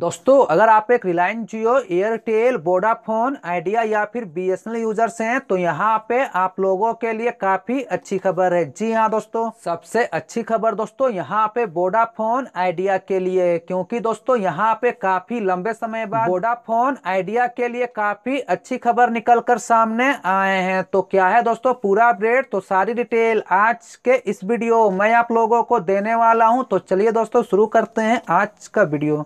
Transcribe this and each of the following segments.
दोस्तों अगर आप एक रिलायंस जियो एयरटेल वोडाफोन आइडिया या फिर एल यूजर्स हैं तो यहाँ पे आप लोगों के लिए काफी अच्छी खबर है जी हाँ दोस्तों सबसे अच्छी खबर दोस्तों यहाँ पे वोडाफोन आइडिया के लिए क्योंकि दोस्तों यहाँ पे काफी लंबे समय बाद वोडाफोन आइडिया के लिए काफी अच्छी खबर निकल कर सामने आए हैं तो क्या है दोस्तों पूरा अपडेट तो सारी डिटेल आज के इस वीडियो मैं आप लोगों को देने वाला हूँ तो चलिए दोस्तों शुरू करते हैं आज का वीडियो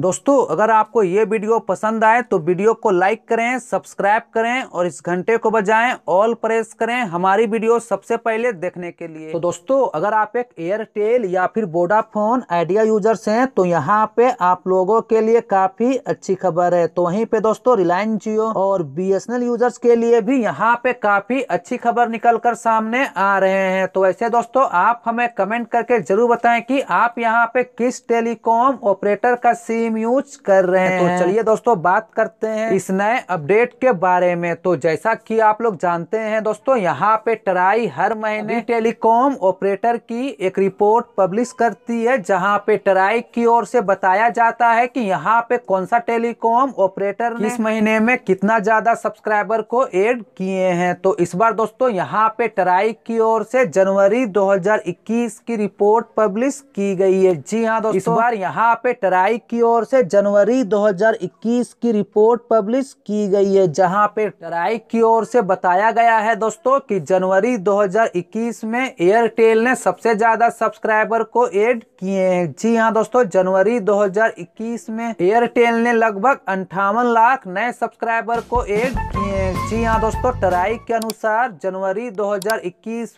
दोस्तों अगर आपको ये वीडियो पसंद आए तो वीडियो को लाइक करें सब्सक्राइब करें और इस घंटे को बजाएं ऑल प्रेस करें हमारी वीडियो सबसे पहले देखने के लिए तो दोस्तों अगर आप एक एयरटेल या फिर वोडाफोन आइडिया यूजर्स हैं तो यहाँ पे आप लोगों के लिए काफी अच्छी खबर है तो वहीं पे दोस्तों रिलायंस जियो और बी यूजर्स के लिए भी यहाँ पे काफी अच्छी खबर निकल कर सामने आ रहे हैं तो ऐसे दोस्तों आप हमें कमेंट करके जरूर बताए की आप यहाँ पे किस टेलीकॉम ऑपरेटर का सी सिम यूज कर रहे तो हैं तो चलिए दोस्तों बात करते हैं इस नए अपडेट के बारे में तो जैसा कि आप लोग जानते हैं दोस्तों यहाँ पे ट्राई हर महीने टेलीकॉम ऑपरेटर की एक रिपोर्ट पब्लिश करती है जहाँ पे ट्राई की ओर से बताया जाता है कि यहाँ पे कौन सा टेलीकॉम ऑपरेटर इस महीने में कितना ज्यादा सब्सक्राइबर को एड किए हैं तो इस बार दोस्तों यहाँ पे ट्राई की ओर से जनवरी 2021 की रिपोर्ट पब्लिश की गई है जी हाँ दोस्तों इस बार यहाँ पे ट्राई की ओर ओर से जनवरी 2021 की रिपोर्ट पब्लिश की गई है जहां पे ट्राई की ओर से बताया गया है दोस्तों कि जनवरी 2021 में एयरटेल ने सबसे ज्यादा सब्सक्राइबर को ऐड किए हैं जी हाँ दोस्तों जनवरी 2021 में एयरटेल ने लगभग अंठावन लाख नए सब्सक्राइबर को एड किए हैं जी हाँ दोस्तों ट्राई के अनुसार जनवरी दो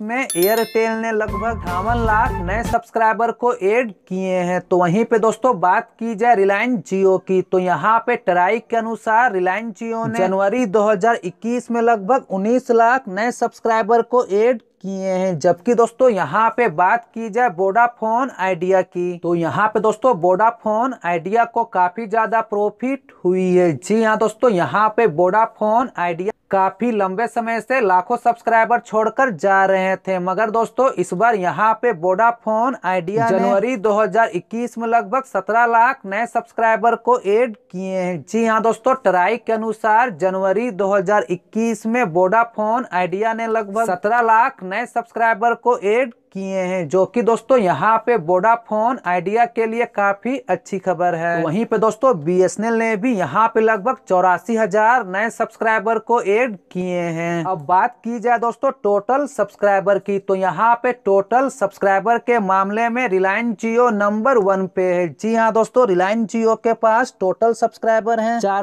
में एयरटेल ने लगभग अंठावन लाख नए सब्सक्राइबर को एड किए हैं तो वहीं पे दोस्तों बात की जाए रिलायंस जियो की तो यहाँ पे ट्राई के अनुसार रिलायंस जियो ने जनवरी 2021 में लगभग 19 लाख नए सब्सक्राइबर को एड किए हैं जबकि दोस्तों यहाँ पे बात की जाए वोडाफोन आइडिया की तो यहाँ पे दोस्तों वोडाफोन आइडिया को काफी ज्यादा प्रॉफिट हुई है जी हाँ दोस्तों यहाँ पे वोडाफोन आइडिया काफी लंबे समय से लाखों सब्सक्राइबर छोड़कर जा रहे थे मगर दोस्तों इस बार यहाँ पे वोडाफोन आइडिया जनवरी 2021 में लगभग 17 लाख नए सब्सक्राइबर को एड किए हैं जी हाँ दोस्तों ट्राई के अनुसार जनवरी 2021 में वोडाफोन आइडिया ने लगभग 17 लाख नए सब्सक्राइबर को एड किए हैं जो कि दोस्तों यहाँ पे वोडाफोन आइडिया के लिए काफी अच्छी खबर है तो वहीं पे दोस्तों बीएसएनएल ने भी यहाँ पे लगभग चौरासी हजार नए सब्सक्राइबर को एड किए हैं अब बात की जाए दोस्तों टोटल सब्सक्राइबर की तो यहाँ पे टोटल सब्सक्राइबर के मामले में रिलायंस जियो नंबर वन पे है जी हाँ दोस्तों रिलायंस जियो के पास टोटल सब्सक्राइबर है चार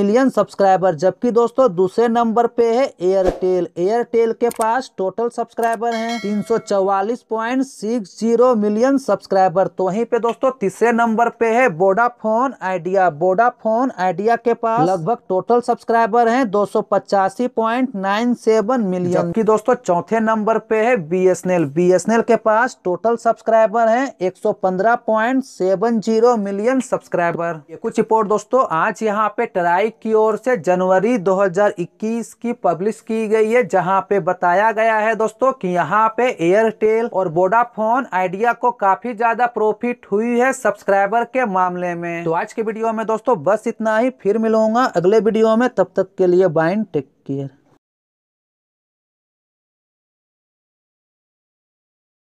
मिलियन सब्सक्राइबर जबकि दोस्तों दूसरे नंबर पे है एयरटेल एयरटेल के पास टोटल सब्सक्राइबर सब्सक्राइबर हैं तीन मिलियन सब्सक्राइबर तो वहीं पे दोस्तों तीसरे नंबर पे है वोडाफोन आइडिया वोडाफोन आइडिया के पास लगभग टोटल सब्सक्राइबर हैं दो मिलियन की दोस्तों चौथे नंबर पे है बीएसएनएल एल के पास total subscriber seven zero million subscriber ये कुछ रिपोर्ट दोस्तों आज यहाँ पे ट्राई की ओर से जनवरी 2021 की पब्लिश की गई है जहाँ पे बताया गया है दोस्तों दोस्तों कि यहाँ पे एयरटेल और वोडाफोन आइडिया को काफी ज्यादा प्रॉफिट हुई है सब्सक्राइबर के मामले में तो आज के वीडियो में दोस्तों बस इतना ही फिर मिलूंगा अगले वीडियो में तब तक के लिए बाइन टेक केयर